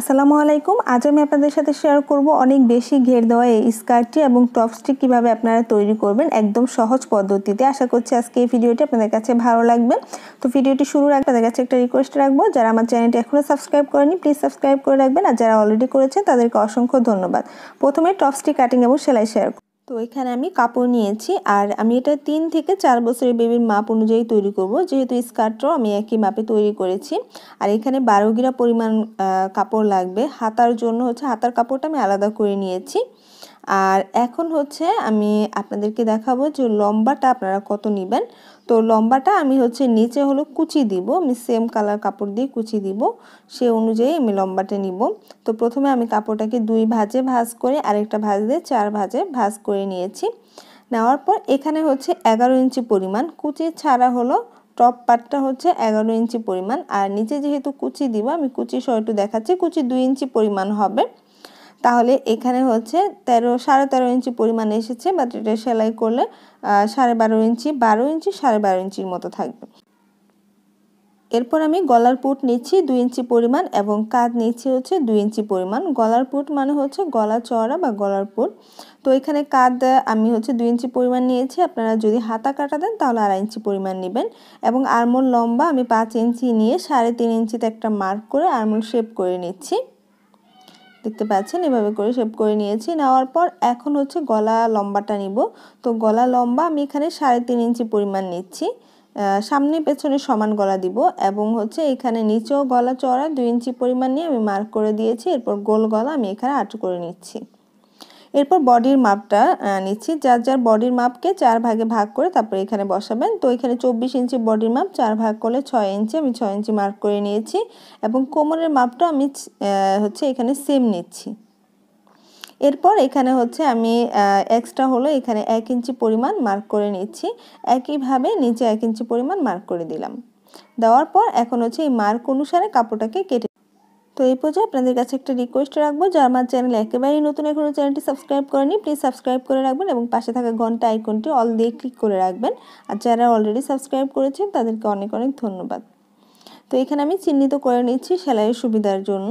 আসসালামু আলাইকুম আজ আমি আপনাদের সাথে শেয়ার করব অনেক বেশি ঘের দেওয়া এই স্কার্টটি এবং টপসটি কীভাবে আপনারা তৈরি করবেন একদম সহজ পদ্ধতিতে আশা করছি আজকে এই ভিডিওটি আপনাদের কাছে ভালো লাগবে তো ভিডিওটি শুরু রাখতে আপনাদের কাছে একটা রিকোয়েস্ট রাখবো যারা আমার চ্যানেলটি এখনও সাবস্ক্রাইব করেনি প্লিজ সাবস্ক্রাইব করে রাখবেন আর যারা অলরেডি করেছেন তাদেরকে অসংখ্য ধন্যবাদ প্রথমে টপসটি কাটিং এবং সেলাই শেয়ার তো এখানে আমি কাপড় নিয়েছি আর আমি এটা তিন থেকে চার বছরের বেবির মাপ অনুযায়ী তৈরি করব যেহেতু স্কার্টটাও আমি একই মাপে তৈরি করেছি আর এখানে বারো গিরা পরিমাণ কাপড় লাগবে হাতার জন্য হচ্ছে হাতার কাপড়টা আমি আলাদা করে নিয়েছি আর এখন হচ্ছে আমি আপনাদেরকে দেখাবো যে লম্বাটা আপনারা কত নেবেন তো লম্বাটা আমি হচ্ছে নিচে হলো কুচি দিব আমি সেম কালার কাপড় দিয়ে কুচি দিব সে অনুযায়ী আমি লম্বাটা নিব তো প্রথমে আমি কাপড়টাকে দুই ভাজে ভাজ করে আরেকটা ভাজ দিয়ে চার ভাজে ভাজ করে নিয়েছি নেওয়ার পর এখানে হচ্ছে এগারো ইঞ্চি পরিমাণ কুচি ছাড়া হলো টপ পার্টটা হচ্ছে এগারো ইঞ্চি পরিমাণ আর নিচে যেহেতু কুচি দিব আমি কুচি সহ একটু দেখাচ্ছি কুচি দুই ইঞ্চি পরিমাণ হবে তাহলে এখানে হচ্ছে তেরো সাড়ে তেরো ইঞ্চি পরিমাণ এসেছে বা এটা সেলাই করলে সাড়ে বারো ইঞ্চি বারো ইঞ্চি সাড়ে বারো ইঞ্চির মতো থাকবে এরপর আমি গলার পুট নিচ্ছি দুই ইঞ্চি পরিমাণ এবং কাঁধ নিচ্ছি হচ্ছে দুই ইঞ্চি পরিমাণ গলার পুট মানে হচ্ছে গলা চওড়া বা গলার পুট তো এখানে কাঁধ আমি হচ্ছে দুই ইঞ্চি পরিমাণ নিয়েছি আপনারা যদি হাতা কাটা দেন তাহলে আড়াই ইঞ্চি পরিমাণ নেবেন এবং আরমোল লম্বা আমি পাঁচ ইঞ্চি নিয়ে সাড়ে তিন ইঞ্চিতে একটা মার্ক করে আরমোল শেপ করে নিচ্ছি দেখতে পাচ্ছেন এভাবে করে শেপ করে নিয়েছি নেওয়ার পর এখন হচ্ছে গলা লম্বাটা নিব তো গলা লম্বা আমি এখানে সাড়ে তিন ইঞ্চি পরিমাণ নিচ্ছি সামনে পেছনে সমান গলা দিব এবং হচ্ছে এখানে নিচেও গলা চড়া দুই ইঞ্চি পরিমাণ নিয়ে আমি মার্ক করে দিয়েছি এরপর গোল গলা আমি এখানে আট করে নিচ্ছি এরপর বডির মাপটা নিচ্ছি যার যার বডির মাপকে চার ভাগে ভাগ করে তারপরে এখানে বসাবেন তো এখানে চব্বিশ ইঞ্চি বডির মাপ চার ভাগ করলে ছয় ইঞ্চি আমি ছয় ইঞ্চি মার্ক করে নিয়েছি এবং কোমরের মাপটা আমি হচ্ছে এখানে সেম নিচ্ছি এরপর এখানে হচ্ছে আমি এক্সট্রা হলো এখানে এক ইঞ্চি পরিমাণ মার্ক করে নিচ্ছি একইভাবে নিচে এক ইঞ্চি পরিমাণ মার্ক করে দিলাম দেওয়ার পর এখন হচ্ছে এই মার্ক অনুসারে কাপড়টাকে কেটে তো এই পর্যায়ে আপনাদের কাছে একটা রিকোয়েস্ট রাখবো যারা আমার চ্যানেল একেবারেই নতুন এখনও চ্যানেলটি সাবস্ক্রাইব করেনি প্লিজ সাবস্ক্রাইব করে রাখবেন এবং পাশে থাকা ঘন্টা আইকনটি অল দিয়ে ক্লিক করে রাখবেন আর যারা অলরেডি সাবস্ক্রাইব করেছেন তাদেরকে অনেক অনেক ধন্যবাদ তো এখানে আমি চিহ্নিত করে নিচ্ছি সেলাইয়ের সুবিধার জন্য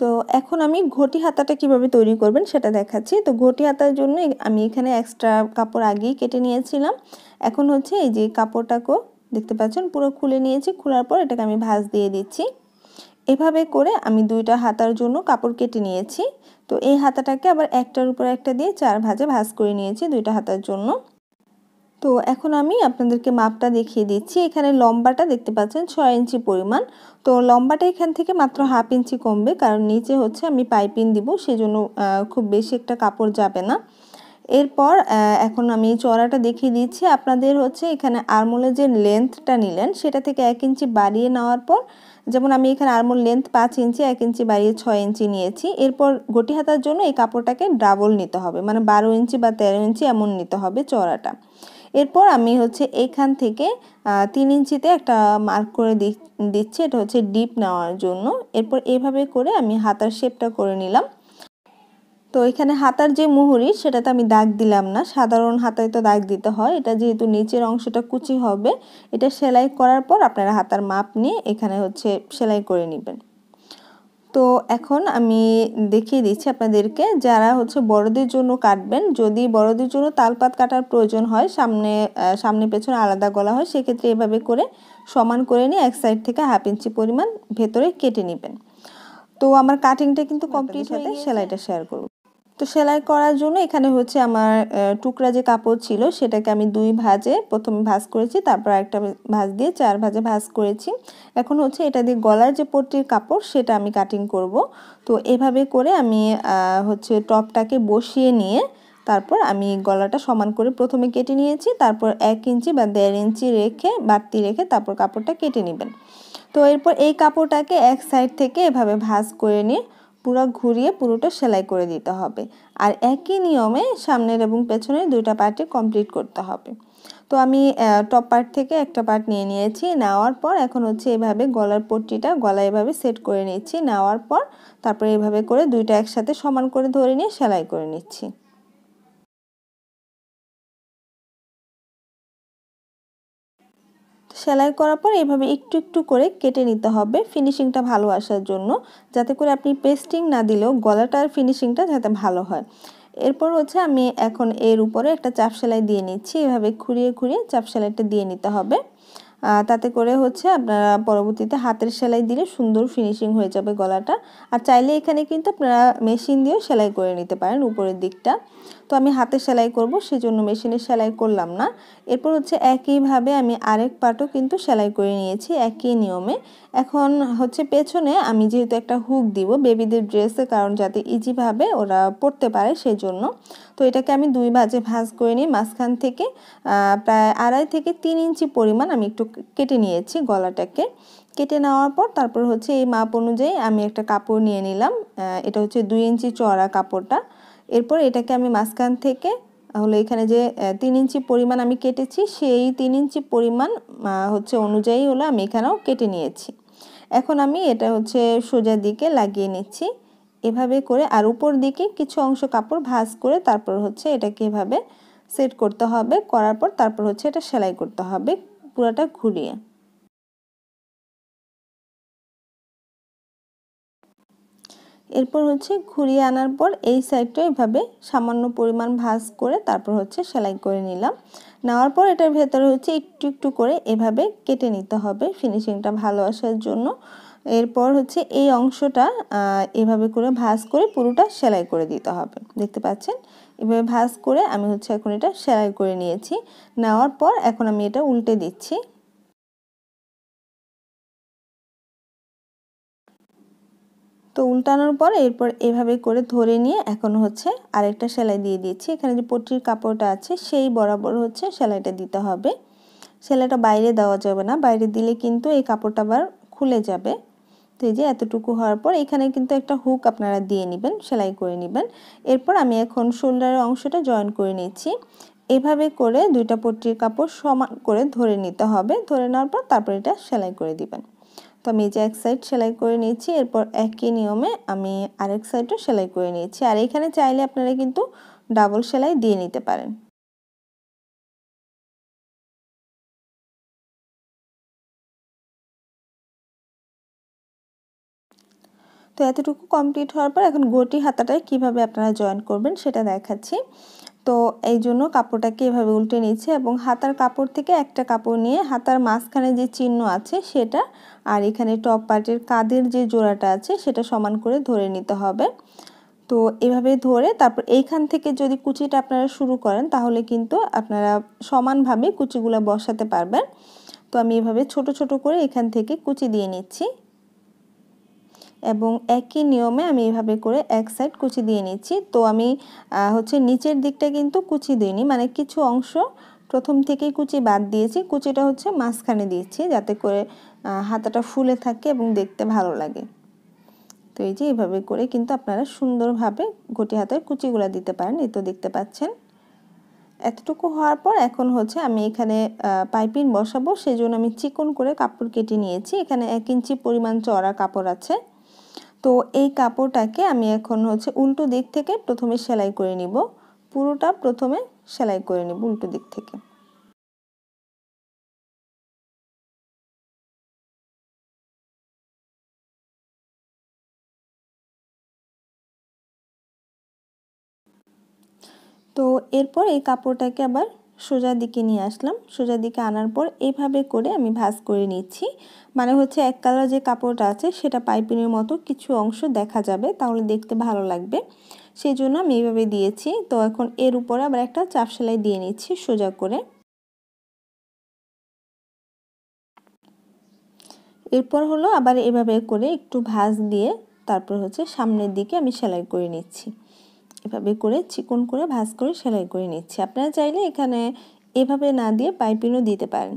তো এখন আমি ঘটি হাতাটা কিভাবে তৈরি করবেন সেটা দেখাচ্ছি তো ঘটি হাতার জন্য আমি এখানে এক্সট্রা কাপড় আগেই কেটে নিয়েছিলাম এখন হচ্ছে এই যে কাপড়টাকেও দেখতে পাচ্ছেন পুরো খুলে নিয়েছি খোলার পর এটাকে আমি ভাঁজ দিয়ে দিচ্ছি এভাবে করে আমি দুইটা হাতার জন্য কাপড় কেটে নিয়েছি তো এই হাতাটাকে আবার একটার উপর একটা দিয়ে চার ভাজে ভাজ করে নিয়েছি দুইটা হাতার জন্য তো এখন আমি আপনাদেরকে মাপটা দেখিয়ে দিচ্ছি এখানে লম্বাটা দেখতে পাচ্ছেন ছয় ইঞ্চি পরিমাণ তো লম্বাটা এখান থেকে মাত্র হাফ ইঞ্চি কমবে কারণ নিচে হচ্ছে আমি পাইপিং দিব সেজন্য খুব বেশি একটা কাপড় যাবে না এরপর এখন আমি চড়াটা দেখিয়ে দিচ্ছি আপনাদের হচ্ছে এখানে আরমোলে যে লেন্থটা নিলেন সেটা থেকে এক ইঞ্চি বাড়িয়ে নেওয়ার পর যেমন আমি এখানে আরমোল লেন্থ পাঁচ ইঞ্চি এক ইঞ্চি বাড়িয়ে ছয় ইঞ্চি নিয়েছি এরপর গটি হাতার জন্য এই কাপড়টাকে ডাবল নিতে হবে মানে বারো ইঞ্চি বা তেরো ইঞ্চি এমন নিতে হবে চড়াটা এরপর আমি হচ্ছে এখান থেকে তিন ইঞ্চিতে একটা মার্ক করে দিচ্ছি এটা হচ্ছে ডিপ নেওয়ার জন্য এরপর এভাবে করে আমি হাতার শেপটা করে নিলাম তো এখানে হাতার যে মুহুরি সেটাতে আমি দাগ দিলাম না সাধারণ হাতায় তো দাগ দিতে হয় এটা যেহেতু নিচের অংশটা কুচি হবে এটা সেলাই করার পর আপনারা হাতার মাপ নিয়ে এখানে হচ্ছে সেলাই করে নেবেন তো এখন আমি দেখিয়ে দিচ্ছি আপনাদেরকে যারা হচ্ছে বড়দের জন্য কাটবেন যদি বড়দের জন্য তালপাত কাটার প্রয়োজন হয় সামনে সামনে পেছনে আলাদা গলা হয় সেক্ষেত্রে এভাবে করে সমান করে নিয়ে এক সাইড থেকে হাফ ইঞ্চি পরিমাণ ভেতরে কেটে নেবেন তো আমার কাটিংটা কিন্তু কমপ্লিট হতে সেলাইটা শেয়ার করব তো সেলাই করার জন্য এখানে হচ্ছে আমার টুকরা যে কাপড় ছিল সেটাকে আমি দুই ভাজে প্রথমে ভাজ করেছি তারপর একটা ভাজ দিয়ে চার ভাজে ভাজ করেছি এখন হচ্ছে এটা দিয়ে গলার যে পট্টির কাপড় সেটা আমি কাটিং করব তো এভাবে করে আমি হচ্ছে টপটাকে বসিয়ে নিয়ে তারপর আমি গলাটা সমান করে প্রথমে কেটে নিয়েছি তারপর এক ইঞ্চি বা দেড় ইঞ্চি রেখে বাড়তি রেখে তারপর কাপড়টা কেটে নেবেন তো এরপর এই কাপড়টাকে এক সাইড থেকে এভাবে ভাজ করে নিয়ে পুরো ঘুরিয়ে পুরোটা সেলাই করে দিতে হবে আর একই নিয়মে সামনের এবং পেছনের দুইটা পার্টে কমপ্লিট করতে হবে তো আমি টপ পার্ট থেকে একটা পার্ট নিয়ে নিয়েছি নেওয়ার পর এখন হচ্ছে এভাবে গলার পট্টিটা গলা এভাবে সেট করে নিচ্ছি নেওয়ার পর তারপরে এভাবে করে দুইটা একসাথে সমান করে ধরে নিয়ে সেলাই করে নিচ্ছি সেলাই করার পর এভাবে একটু একটু করে কেটে নিতে হবে ফিনিশিংটা ভালো আসার জন্য যাতে করে আপনি পেস্টিং না দিলেও গলাটার ফিনিশিংটা যাতে ভালো হয় এরপর হচ্ছে আমি এখন এর উপরে একটা চাপ সেলাই দিয়ে নিচ্ছি এভাবে খুঁড়িয়ে খুঁড়িয়ে চাপ সেলাইটা দিয়ে নিতে হবে তাতে করে হচ্ছে আপনারা পরবর্তীতে হাতের সেলাই দিলে সুন্দর ফিনিশিং হয়ে যাবে গলাটা আর চাইলে এখানে কিন্তু আপনারা মেশিন দিয়েও সেলাই করে নিতে পারেন উপরের দিকটা তো আমি হাতে সেলাই করব সেজন্য মেশিনে সেলাই করলাম না এরপর হচ্ছে একইভাবে আমি আরেক পাটও কিন্তু সেলাই করে নিয়েছি একই নিয়মে এখন হচ্ছে পেছনে আমি যেহেতু একটা হুক দিব বেবিদের ড্রেসে কারণ যাতে ইজিভাবে ওরা পড়তে পারে সেজন্য তো এটাকে আমি দুই ভাজে ভাজ করে নিই মাঝখান থেকে প্রায় আড়াই থেকে তিন ইঞ্চি পরিমাণ আমি একটু কেটে নিয়েছি গলাটাকে কেটে নেওয়ার পর তারপর হচ্ছে এই মাপ অনুযায়ী আমি একটা কাপড় নিয়ে নিলাম এটা হচ্ছে দুই ইঞ্চি চড়া কাপড়টা এরপর এটাকে আমি মাঝখান থেকে হলো এখানে যে তিন ইঞ্চি পরিমাণ আমি কেটেছি সেই তিন ইঞ্চি পরিমাণ হচ্ছে অনুযায়ী হলো আমি এখানেও কেটে নিয়েছি এখন আমি এটা হচ্ছে সোজা দিকে লাগিয়ে নিচ্ছি এভাবে করে আর উপর দিকে কিছু অংশ কাপড় ভাজ করে তারপর হচ্ছে এটাকে এভাবে সেট করতে হবে করার পর তারপর হচ্ছে এটা সেলাই করতে হবে পুরাটা ঘুরিয়ে এরপর হচ্ছে ঘুরিয়ে আনার পর এই সাইডটা এভাবে সামান্য পরিমাণ ভাজ করে তারপর হচ্ছে সেলাই করে নিলাম নেওয়ার পর এটার ভেতরে হচ্ছে একটু একটু করে এভাবে কেটে নিতে হবে ফিনিশিংটা ভালো আসার জন্য এরপর হচ্ছে এই অংশটা এভাবে করে ভাঁজ করে পুরোটা সেলাই করে দিতে হবে দেখতে পাচ্ছেন এভাবে ভাঁজ করে আমি হচ্ছে এখন এটা সেলাই করে নিয়েছি নেওয়ার পর এখন আমি এটা উল্টে দিচ্ছি তো উল্টানোর পর এরপর এভাবে করে ধরে নিয়ে এখন হচ্ছে আরেকটা সেলাই দিয়ে দিয়েছি এখানে যে পটির কাপড়টা আছে সেই বরাবর হচ্ছে সেলাইটা দিতে হবে সেলাইটা বাইরে দেওয়া যাবে না বাইরে দিলে কিন্তু এই কাপড়টা আবার খুলে যাবে তো এই যে এতটুকু হওয়ার পর এখানে কিন্তু একটা হুক আপনারা দিয়ে নেবেন সেলাই করে নেবেন এরপর আমি এখন শোল্ডারের অংশটা জয়েন করে নিচ্ছি এভাবে করে দুইটা পট্টির কাপড় সমান করে ধরে নিতে হবে ধরে নেওয়ার পর তারপর এটা সেলাই করে দিবেন তো আমি যে এক সাইড সেলাই করে নিয়েছি এরপর একই নিয়মে আমি আরেক সাইডও সেলাই করে নিয়েছি আর এখানে চাইলে আপনারা কিন্তু ডাবল সেলাই দিয়ে নিতে পারেন তো এতটুকু কমপ্লিট হওয়ার পর এখন গটি হাতাটায় কিভাবে আপনারা জয়েন করবেন সেটা দেখাচ্ছি তো এই জন্য কাপড়টাকে এভাবে উল্টে নিচ্ছে এবং হাতার কাপড় থেকে একটা কাপড় নিয়ে হাতার মাঝখানে যে চিহ্ন আছে সেটা আর এখানে টপ পার্টের কাদের যে জোড়াটা আছে সেটা সমান করে ধরে নিতে হবে তো এভাবে ধরে তারপর এইখান থেকে যদি কুচিটা আপনারা শুরু করেন তাহলে কিন্তু আপনারা সমানভাবে কুচিগুলো বসাতে পারবেন তো আমি এভাবে ছোট ছোট করে এখান থেকে কুচি দিয়ে নিচ্ছি এবং একই নিয়মে আমি এভাবে করে এক সাইড কুচি দিয়ে নিচ্ছি তো আমি হচ্ছে নিচের দিকটা কিন্তু কুচি দিইনি মানে কিছু অংশ প্রথম থেকেই কুচি বাদ দিয়েছি কুচিটা হচ্ছে মাঝখানে দিয়েছি যাতে করে হাতাটা ফুলে থাকে এবং দেখতে ভালো লাগে তো এই যে এইভাবে করে কিন্তু আপনারা সুন্দরভাবে ঘটি হাতের কুচিগুলো দিতে পারেন এই তো দেখতে পাচ্ছেন এতটুকু হওয়ার পর এখন হচ্ছে আমি এখানে পাইপিন বসাবো সেজন্য আমি চিকন করে কাপড় কেটে নিয়েছি এখানে এক ইঞ্চি পরিমাণ চড়া কাপড় আছে তো এই কাপড়টাকে আমি এখন হচ্ছে উল্টো দিক থেকে প্রথমে সেলাই করে নিব পুরোটা প্রথমে সেলাই করে নিব উল্টো দিক থেকে তো এরপর এই কাপড়টাকে আবার সোজা দিকে নিয়ে আসলাম সোজা দিকে আনার পর এভাবে করে আমি ভাজ করে নিচ্ছি মানে হচ্ছে এক কালার যে কাপড়টা আছে সেটা পাইপিনের মতো কিছু অংশ দেখা যাবে তাহলে দেখতে ভালো লাগবে সেই জন্য আমি এইভাবে দিয়েছি তো এখন এর উপরে আবার একটা চাপ সেলাই দিয়ে নিচ্ছি সোজা করে এরপর হলো আবার এভাবে করে একটু ভাঁজ দিয়ে তারপর হচ্ছে সামনের দিকে আমি সেলাই করে নিচ্ছি এভাবে করে চিকন করে ভাঁজ করে সেলাই করে নিচ্ছি আপনারা চাইলে এখানে এভাবে না দিয়ে পাইপিনও দিতে পারেন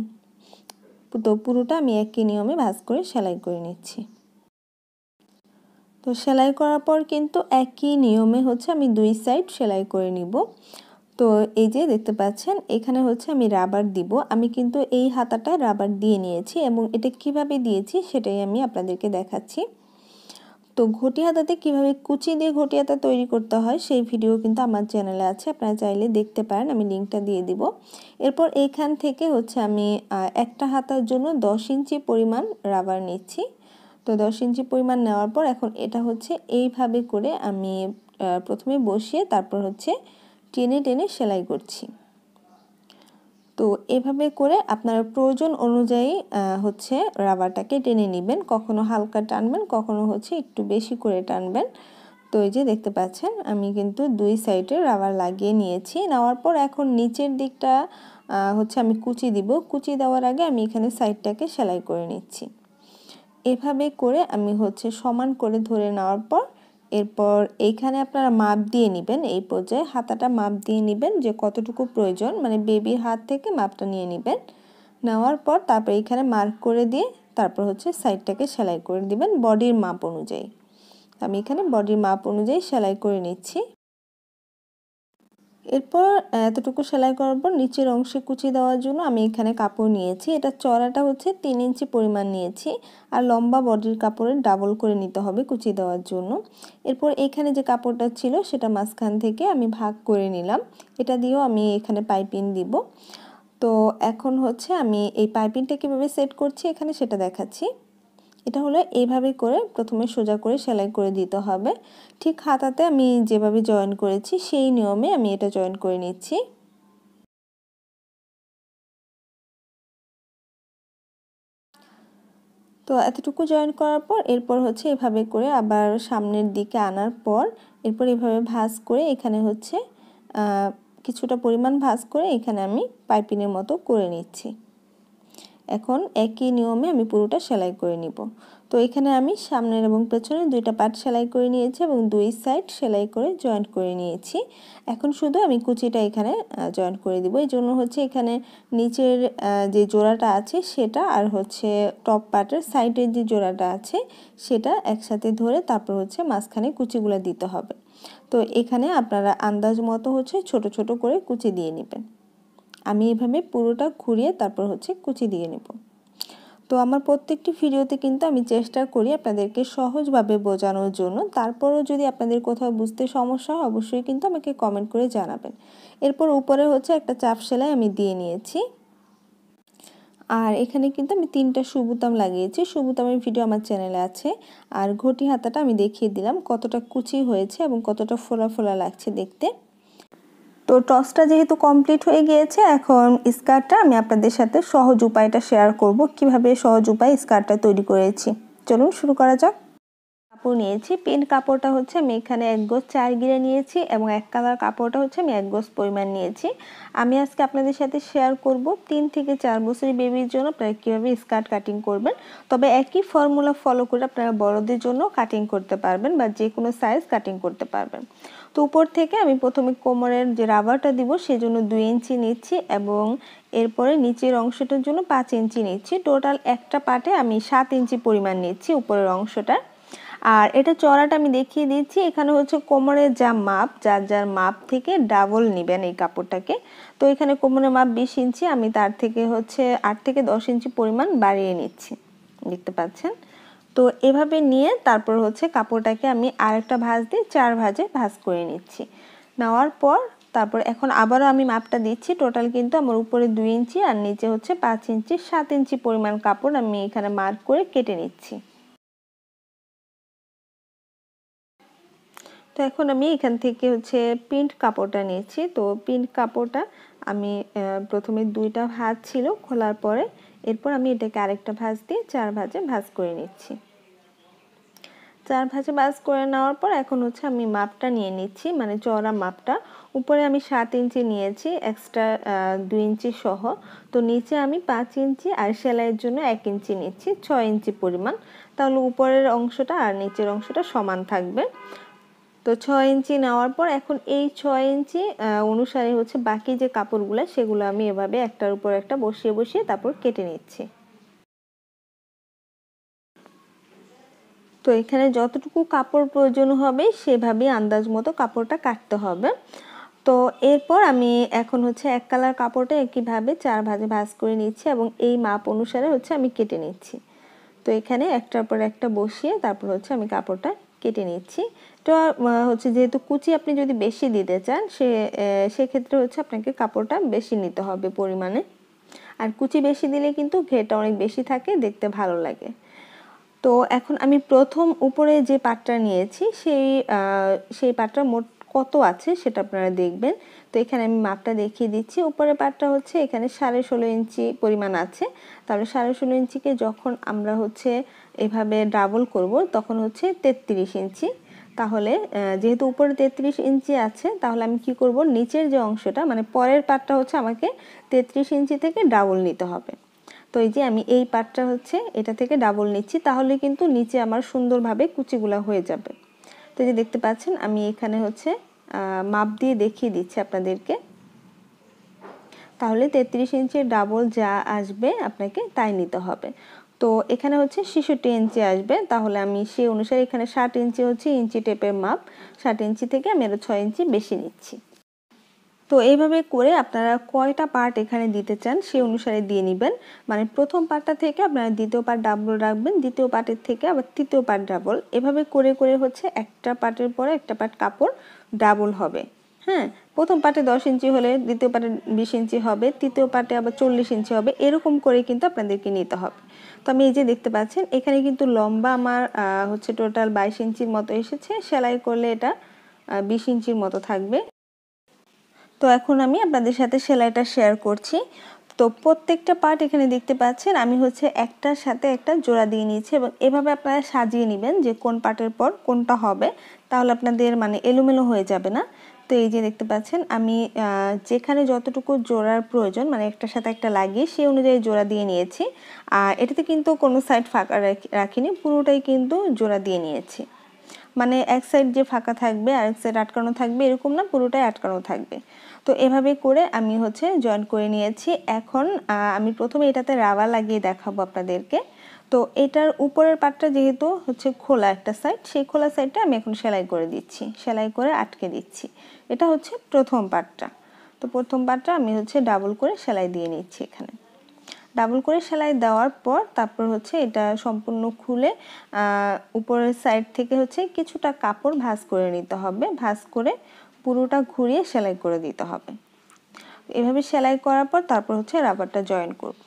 তো পুরোটা আমি একই নিয়মে ভাঁজ করে সেলাই করে নিচ্ছি তো সেলাই করার পর কিন্তু একই নিয়মে হচ্ছে আমি দুই সাইড সেলাই করে নিব তো এই যে দেখতে পাচ্ছেন এখানে হচ্ছে আমি রাবার দিব আমি কিন্তু এই হাতাটায় রাবার দিয়ে নিয়েছি এবং এটা কিভাবে দিয়েছি সেটাই আমি আপনাদেরকে দেখাচ্ছি তো ঘটি হাতাতে কীভাবে কুচি দিয়ে ঘটি হাতা তৈরি করতে হয় সেই ভিডিও কিন্তু আমার চ্যানেলে আছে আপনারা চাইলে দেখতে পারেন আমি লিঙ্কটা দিয়ে দিব এরপর এইখান থেকে হচ্ছে আমি একটা হাতার জন্য দশ ইঞ্চি পরিমাণ রাবার নিচ্ছি তো দশ ইঞ্চি পরিমাণ নেওয়ার পর এখন এটা হচ্ছে এইভাবে করে আমি প্রথমে বসিয়ে তারপর হচ্ছে টেনে টেনে সেলাই করছি তো এভাবে করে আপনার প্রয়োজন অনুযায়ী হচ্ছে রাবারটাকে টেনে নেবেন কখনো হালকা টানবেন কখনো হচ্ছে একটু বেশি করে টানবেন তো এই যে দেখতে পাচ্ছেন আমি কিন্তু দুই সাইডে রাবার লাগিয়ে নিয়েছি নেওয়ার পর এখন নিচের দিকটা হচ্ছে আমি কুচি দিব কুচি দেওয়ার আগে আমি এখানে সাইডটাকে সেলাই করে নিচ্ছি এভাবে করে আমি হচ্ছে সমান করে ধরে নেওয়ার পর এরপর এইখানে আপনারা মাপ দিয়ে নেবেন এই পর্যায়ে হাতাটা মাপ দিয়ে নেবেন যে কতটুকু প্রয়োজন মানে বেবির হাত থেকে মাপটা নিয়ে নেবেন নেওয়ার পর তারপর এইখানে মার্ক করে দিয়ে তারপর হচ্ছে সাইডটাকে সেলাই করে দিবেন বডির মাপ অনুযায়ী আমি এখানে বডির মাপ অনুযায়ী সেলাই করে নিচ্ছি এরপর এতটুকু সেলাই করার পর নিচের অংশে কুচি দেওয়ার জন্য আমি এখানে কাপড় নিয়েছি এটা চড়াটা হচ্ছে তিন ইঞ্চি পরিমাণ নিয়েছি আর লম্বা বডির কাপড়ের ডাবল করে নিতে হবে কুচি দেওয়ার জন্য এরপর এখানে যে কাপড়টা ছিল সেটা মাঝখান থেকে আমি ভাগ করে নিলাম এটা দিয়েও আমি এখানে পাইপিং দিব তো এখন হচ্ছে আমি এই পাইপিংটা কীভাবে সেট করছি এখানে সেটা দেখাচ্ছি এটা হলো এইভাবে করে প্রথমে সোজা করে সেলাই করে দিতে হবে ঠিক হাতাতে আমি যেভাবে জয়েন করেছি সেই নিয়মে আমি এটা জয়েন করে নিচ্ছি তো এতটুকু জয়েন করার পর এরপর হচ্ছে এভাবে করে আবার সামনের দিকে আনার পর এরপর এভাবে ভাঁজ করে এখানে হচ্ছে কিছুটা পরিমাণ ভাঁজ করে এখানে আমি পাইপিনের মতো করে নিচ্ছি এখন একই নিয়মে আমি পুরোটা সেলাই করে নিব তো এখানে আমি সামনের এবং পেছনের দুইটা পার্ট সেলাই করে নিয়েছি এবং দুই সাইড সেলাই করে জয়েন্ট করে নিয়েছি এখন শুধু আমি কুচিটা এখানে জয়েন্ট করে দিব এই জন্য হচ্ছে এখানে নিচের যে জোড়াটা আছে সেটা আর হচ্ছে টপ পার্টের সাইডের যে জোড়াটা আছে সেটা একসাথে ধরে তারপর হচ্ছে মাঝখানে কুচিগুলো দিতে হবে তো এখানে আপনারা আন্দাজ মতো হচ্ছে ছোট ছোট করে কুচি দিয়ে নেবেন আমি এভাবে পুরোটা ঘুরিয়ে তারপর হচ্ছে কুচি দিয়ে নেব তো আমার প্রত্যেকটি ভিডিওতে কিন্তু আমি চেষ্টা করি আপনাদেরকে সহজভাবে বোঝানোর জন্য তারপরও যদি আপনাদের কোথাও বুঝতে সমস্যা হয় অবশ্যই কিন্তু আমাকে কমেন্ট করে জানাবেন এরপর উপরে হচ্ছে একটা চাপ সেলাই আমি দিয়ে নিয়েছি আর এখানে কিন্তু আমি তিনটা সুবুতাম লাগিয়েছি সুবুতামের ভিডিও আমার চ্যানেলে আছে আর ঘটি হাতাটা আমি দেখিয়ে দিলাম কতটা কুচি হয়েছে এবং কতটা ফোলা ফোলা লাগছে দেখতে তো টসটা যেহেতু কমপ্লিট হয়ে গিয়েছে এখন স্কার্টটা আমি আপনাদের সাথে সহজ উপায়টা শেয়ার করব কিভাবে সহজ উপায়ে স্কার্টটা তৈরি করেছি চলুন শুরু করা যাক কাপড় নিয়েছি পেন কাপড়টা হচ্ছে আমি এখানে এক গোজ চার গিরে নিয়েছি এবং এক কালার কাপড়টা হচ্ছে আমি এক গোজ পরিমাণ নিয়েছি আমি আজকে আপনাদের সাথে শেয়ার করব তিন থেকে চার বছরের বেবির জন্য আপনারা কীভাবে স্কার্ট কাটিং করবেন তবে একই ফর্মুলা ফলো করে আপনারা বড়দের জন্য কাটিং করতে পারবেন বা যে কোনো সাইজ কাটিং করতে পারবেন তো উপর থেকে আমি প্রথমে কোমরের যে রাবারটা দিব সেজন্য দুই ইঞ্চি নিচ্ছি এবং এরপরে নিচের অংশটার জন্য পাঁচ ইঞ্চি নিচ্ছি টোটাল একটা পাটে আমি সাত ইঞ্চি পরিমাণ নিচ্ছি উপরের অংশটা আর এটা চড়াটা আমি দেখিয়ে দিচ্ছি এখানে হচ্ছে কোমরের যা মাপ যার যার মাপ থেকে ডাবল নেবেন এই কাপড়টাকে তো এখানে কোমরের মাপ বিশ ইঞ্চি আমি তার থেকে হচ্ছে আট থেকে দশ ইঞ্চি পরিমাণ বাড়িয়ে নিচ্ছি দেখতে পাচ্ছেন তো এভাবে নিয়ে তারপর হচ্ছে কাপড়টাকে আমি আরেকটা ভাঁজ দিয়ে চার ভাঁজে ভাঁজ করে নিচ্ছি নেওয়ার পর তারপর এখন আবারও আমি মাপটা দিচ্ছি টোটাল কিন্তু আমার উপরে দুই ইঞ্চি আর নিচে হচ্ছে পাঁচ ইঞ্চি সাত ইঞ্চি পরিমাণ কাপড় আমি এখানে মার্ক করে কেটে নিচ্ছি তো এখন আমি এখান থেকে হচ্ছে প্রিন্ট কাপড়টা নিয়েছি তো প্রিন্ট কাপড়টা আমি প্রথমে দুইটা ভাঁজ ছিল খোলার পরে এরপর আমি এটাকে আরেকটা ভাঁজ দিয়ে চার ভাঁজে ভাঁজ করে নিচ্ছি চার ভাজে বাস করে নেওয়ার পর এখন হচ্ছে আমি মাপটা নিয়ে নিচ্ছি মানে চওড়া মাপটা উপরে আমি সাত ইঞ্চি নিয়েছি এক্সট্রা দুই ইঞ্চি সহ তো নিচে আমি পাঁচ ইঞ্চি আর সেলাইয়ের জন্য এক ইঞ্চি নিচ্ছি ছয় ইঞ্চি পরিমাণ তাহলে উপরের অংশটা আর নিচের অংশটা সমান থাকবে তো ছয় ইঞ্চি নেওয়ার পর এখন এই ছয় ইঞ্চি অনুসারে হচ্ছে বাকি যে কাপড়গুলো সেগুলো আমি এভাবে একটার উপর একটা বসিয়ে বসিয়ে তারপর কেটে নিচ্ছি তো এখানে যতটুকু কাপড় প্রয়োজন হবে সেভাবেই আন্দাজ মতো কাপড়টা কাটতে হবে তো এরপর আমি এখন হচ্ছে এক কালার কাপড়টা একইভাবে চার ভাজে ভাজ করে নিচ্ছি এবং এই মাপ অনুসারে হচ্ছে আমি কেটে নিচ্ছি তো এখানে একটার পর একটা বসিয়ে তারপর হচ্ছে আমি কাপড়টা কেটে নিচ্ছি তো হচ্ছে যেহেতু কুচি আপনি যদি বেশি দিতে চান সে সেক্ষেত্রে হচ্ছে আপনাকে কাপড়টা বেশি নিতে হবে পরিমাণে আর কুচি বেশি দিলে কিন্তু ঘেরটা অনেক বেশি থাকে দেখতে ভালো লাগে তো এখন আমি প্রথম উপরে যে পাটটা নিয়েছি সেই সেই পাটটা মোট কত আছে সেটা আপনারা দেখবেন তো এখানে আমি মাপটা দেখিয়ে দিচ্ছি উপরে পাটটা হচ্ছে এখানে সাড়ে ষোলো ইঞ্চি পরিমাণ আছে তাহলে সাড়ে ষোলো ইঞ্চিকে যখন আমরা হচ্ছে এভাবে ডাবল করব তখন হচ্ছে তেত্রিশ ইঞ্চি তাহলে যেহেতু উপরে তেত্রিশ ইঞ্চি আছে তাহলে আমি কি করব নিচের যে অংশটা মানে পরের পাটটা হচ্ছে আমাকে তেত্রিশ ইঞ্চি থেকে ডাবল নিতে হবে তো এই যে আমি এই পাটটা হচ্ছে এটা থেকে ডাবল নিচ্ছি তাহলে কিন্তু নিচে আমার সুন্দরভাবে কুচিগুলা হয়ে যাবে তো এই যে দেখতে পাচ্ছেন আমি এখানে হচ্ছে মাপ দিয়ে দেখিয়ে দিচ্ছি আপনাদেরকে তাহলে তেত্রিশ ইঞ্চির ডাবল যা আসবে আপনাকে তাই নিতে হবে তো এখানে হচ্ছে ছেষট্টি ইঞ্চি আসবে তাহলে আমি সেই অনুসারে এখানে ষাট ইঞ্চি হচ্ছে ইঞ্চি টেপের মাপ ষাট ইঞ্চি থেকে আমি আরও ছয় ইঞ্চি বেশি নিচ্ছি তো এইভাবে করে আপনারা কয়টা পার্ট এখানে দিতে চান সেই অনুসারে দিয়ে নেবেন মানে প্রথম পার্টটা থেকে আপনারা দ্বিতীয় পার্ট ডাবল রাখবেন দ্বিতীয় পার্টের থেকে আবার তৃতীয় পার্ট ডাবল এভাবে করে করে হচ্ছে একটা পার্টের পরে একটা পার্ট কাপড় ডাবল হবে হ্যাঁ প্রথম পার্টে দশ ইঞ্চি হলে দ্বিতীয় পার্টে বিশ ইঞ্চি হবে তৃতীয় পার্টে আবার চল্লিশ ইঞ্চি হবে এরকম করে কিন্তু আপনাদেরকে নিতে হবে তো আমি এই যে দেখতে পাচ্ছেন এখানে কিন্তু লম্বা আমার হচ্ছে টোটাল বাইশ ইঞ্চির মতো এসেছে সেলাই করলে এটা বিশ ইঞ্চির মতো থাকবে তো এখন আমি আপনাদের সাথে সেলাইটা শেয়ার করছি তো প্রত্যেকটা পার্ট এখানে দেখতে পাচ্ছেন আমি হচ্ছে একটার সাথে একটা জোড়া দিয়ে নিয়েছি এবং এভাবে আপনারা সাজিয়ে নেবেন যে কোন পার্টের পর কোনটা হবে তাহলে আপনাদের মানে এলোমেলো হয়ে যাবে না তো এই যে দেখতে পাচ্ছেন আমি যেখানে যতটুকু জোড়ার প্রয়োজন মানে একটার সাথে একটা লাগিয়ে সেই অনুযায়ী জোড়া দিয়ে নিয়েছি আর এটাতে কিন্তু কোনো সাইড ফাঁকা রাখিনি পুরোটাই কিন্তু জোড়া দিয়ে নিয়েছি মানে এক সাইড যে ফাঁকা থাকবে আর এক সাইড আটকানো থাকবে এরকম না পুরোটাই আটকানো থাকবে তো এভাবে করে আমি হচ্ছে জয়েন করে নিয়েছি এখন আমি প্রথমে এটাতে রাবা লাগিয়ে দেখাবো আপনাদেরকে তো এটার উপরের পাটটা যেহেতু হচ্ছে খোলা একটা সাইড সেই খোলা সাইডটা আমি এখন সেলাই করে দিচ্ছি সেলাই করে আটকে দিচ্ছি এটা হচ্ছে প্রথম পাটটা তো প্রথম পাটটা আমি হচ্ছে ডাবল করে সেলাই দিয়ে নিচ্ছি এখানে ডাবল করে সেলাই দেওয়ার পর তারপর হচ্ছে এটা সম্পূর্ণ খুলে উপরের সাইড থেকে হচ্ছে কিছুটা কাপড় ভাঁজ করে নিতে হবে ভাঁজ করে পুরোটা ঘুরিয়ে সেলাই করে দিতে হবে এভাবে সেলাই করার পর তারপর হচ্ছে রাবারটা জয়েন করব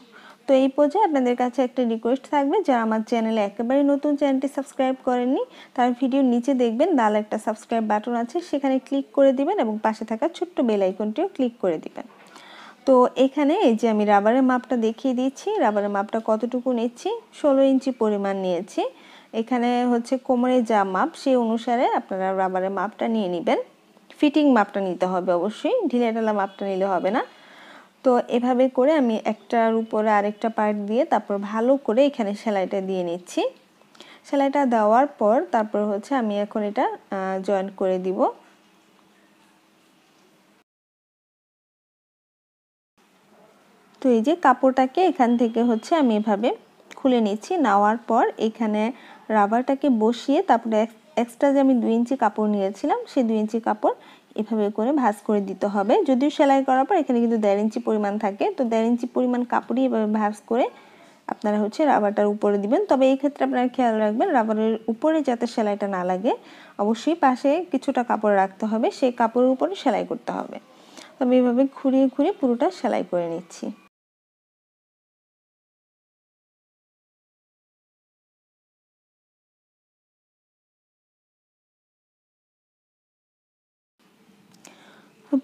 তো এই পর্যায়ে আপনাদের কাছে একটা রিকোয়েস্ট থাকবে যারা আমার চ্যানেলে একেবারে নতুন চ্যানেলটি সাবস্ক্রাইব করেননি তার ভিডিও নিচে দেখবেন লাল একটা সাবস্ক্রাইব বাটন আছে সেখানে ক্লিক করে দিবেন এবং পাশে থাকা ছোট্ট বেল আইকনটিও ক্লিক করে দিবেন তো এখানে এই যে আমি রাবারের মাপটা দেখিয়ে দিচ্ছি রাবারের মাপটা কতটুকু নিচ্ছি ষোলো ইঞ্চি পরিমাণ নিয়েছি এখানে হচ্ছে কোমরে যা মাপ সেই অনুসারে আপনারা রাবারের মাপটা নিয়ে নেবেন ফিটিং মাপটা নিতে হবে অবশ্যই ঢিলেঢালা মাপটা নিলে হবে না তো এভাবে করে আমি একটার উপরে আরেকটা পার্ট দিয়ে তারপর ভালো করে এখানে সেলাইটা দিয়ে নিচ্ছি সেলাইটা দেওয়ার পর তারপর হচ্ছে আমি এখন এটা জয়েন করে দিব তো এই যে কাপড়টাকে এখান থেকে হচ্ছে আমি এভাবে খুলে নিচ্ছি নেওয়ার পর এখানে রাবারটাকে বসিয়ে তারপরে এক এক্সট্রা যে আমি দুই ইঞ্চি কাপড় নিয়েছিলাম সেই দুই ইঞ্চি কাপড় এভাবে করে ভাজ করে দিতে হবে যদিও সেলাই করার পর এখানে কিন্তু দেড় ইঞ্চি পরিমাণ থাকে তো দেড় ইঞ্চি পরিমাণ কাপড়ই এভাবে ভাজ করে আপনারা হচ্ছে রাবারটার উপরে দিবেন তবে এই ক্ষেত্রে আপনারা খেয়াল রাখবেন রাবারের উপরে যাতে সেলাইটা না লাগে অবশ্যই পাশে কিছুটা কাপড় রাখতে হবে সেই কাপড়ের উপরে সেলাই করতে হবে তবে এভাবে ঘুরিয়ে ঘুরিয়ে পুরোটা সেলাই করে নিচ্ছি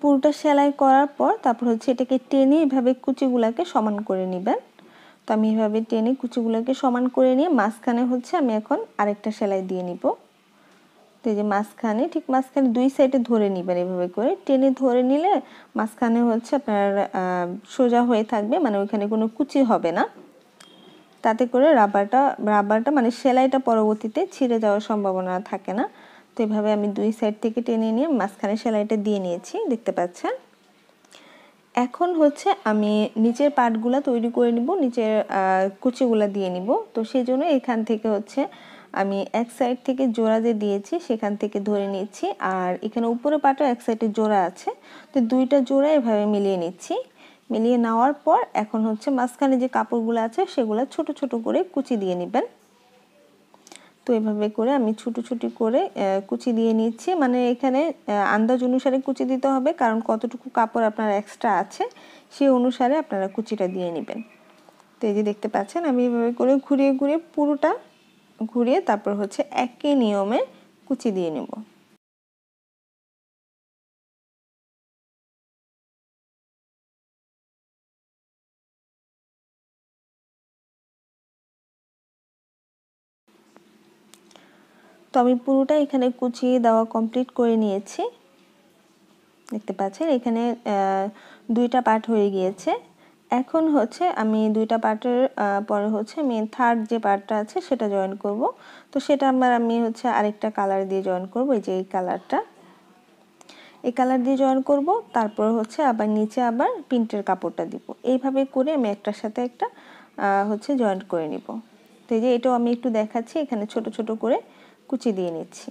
পুরোটা সেলাই করার পর তারপর হচ্ছে এটাকে টেনে এভাবে কুচিগুলাকে সমান করে নেবেন তো আমি এভাবে টেনে কুচিগুলোকে সমান করে নিয়ে মাঝখানে হচ্ছে আমি এখন আরেকটা সেলাই দিয়ে নিব তো এই যে মাঝখানে ঠিক মাঝখানে দুই সাইডে ধরে নেবেন এভাবে করে টেনে ধরে নিলে মাঝখানে হচ্ছে আপনার সোজা হয়ে থাকবে মানে ওইখানে কোনো কুচি হবে না তাতে করে রাবারটা রাবারটা মানে সেলাইটা পরবর্তীতে ছিঁড়ে যাওয়ার সম্ভাবনা থাকে না তো এভাবে আমি দুই সাইড থেকে টেনে নিয়ে মাঝখানে সেলাইটা দিয়ে নিয়েছি দেখতে পাচ্ছেন এখন হচ্ছে আমি নিচের পার্টগুলো তৈরি করে নিব নিচের কুচিগুলো দিয়ে নিব তো সেই জন্য এখান থেকে হচ্ছে আমি এক সাইড থেকে জোড়া যে দিয়েছি সেখান থেকে ধরে নিচ্ছি আর এখানে উপরে পাটও এক সাইডে জোড়া আছে তো দুইটা জোড়া এভাবে মিলিয়ে নিচ্ছি মিলিয়ে নেওয়ার পর এখন হচ্ছে মাঝখানে যে কাপড়গুলো আছে সেগুলো ছোট ছোট করে কুচি দিয়ে নেবেন তো এভাবে করে আমি ছুটো ছুটি করে কুচি দিয়ে নিচ্ছি মানে এখানে আন্দাজ অনুসারে কুচি দিতে হবে কারণ কতটুকু কাপড় আপনার এক্সট্রা আছে সেই অনুসারে আপনারা কুচিটা দিয়ে নেবেন তো এই যে দেখতে পাচ্ছেন আমি এভাবে করে ঘুরিয়ে ঘুরিয়ে পুরোটা ঘুরিয়ে তারপর হচ্ছে একই নিয়মে কুচি দিয়ে নেবো তো আমি পুরোটা এখানে কুচিয়ে দেওয়া কমপ্লিট করে নিয়েছি দেখতে পাচ্ছেন এখানে দুইটা পার্ট হয়ে গিয়েছে এখন হচ্ছে আমি দুইটা পার্টের পরে হচ্ছে আমি থার্ড যে পার্টটা আছে সেটা জয়েন করব তো সেটা আমার আমি হচ্ছে আরেকটা কালার দিয়ে জয়েন করব এই যে এই কালারটা এই কালার দিয়ে জয়েন করব তারপর হচ্ছে আবার নিচে আবার প্রিন্টের কাপড়টা দিব এইভাবে করে আমি একটার সাথে একটা হচ্ছে জয়েন্ট করে নিব তো এই যে এটাও আমি একটু দেখাচ্ছি এখানে ছোট ছোট করে কুচি দিয়ে নিচ্ছি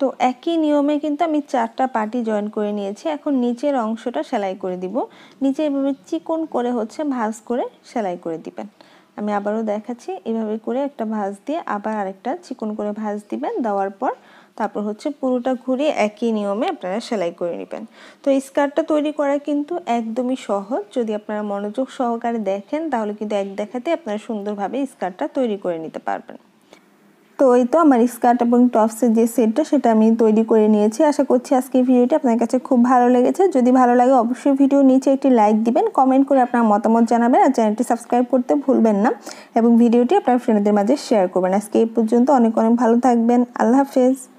তো একই নিয়মে কিন্তু আমি চারটা পার্টি জয়েন করে নিয়েছি এখন নিচের অংশটা সেলাই করে দিব নিচে এভাবে চিকন করে হচ্ছে ভাঁজ করে সেলাই করে দিবেন আমি আবারও দেখাচ্ছি এভাবে করে একটা ভাঁজ দিয়ে আবার আরেকটা চিকন করে ভাঁজ দিবেন দেওয়ার পর তারপর হচ্ছে পুরোটা ঘুরে একই নিয়মে আপনারা সেলাই করে নেবেন তো এই স্কার্টটা তৈরি করা কিন্তু একদমই সহজ যদি আপনারা মনোযোগ সহকারে দেখেন তাহলে কিন্তু এক দেখাতে আপনারা সুন্দরভাবে স্কার্টটা তৈরি করে নিতে পারবেন তো এই তো আমার স্কার্ট এবং টপসের যে সেটটা সেটা আমি তৈরি করে নিয়েছি আশা করছি আজকে ভিডিওটি আপনার কাছে খুব ভালো লেগেছে যদি ভালো লাগে অবশ্যই ভিডিও নিচে একটি লাইক দিবেন কমেন্ট করে আপনার মতামত জানাবেন আর চ্যানেলটি সাবস্ক্রাইব করতে ভুলবেন না এবং ভিডিওটি আপনার ফ্রেন্ডদের মাঝে শেয়ার করবেন আজকে এই পর্যন্ত অনেক অনেক ভালো থাকবেন আল্লাহ হাফেজ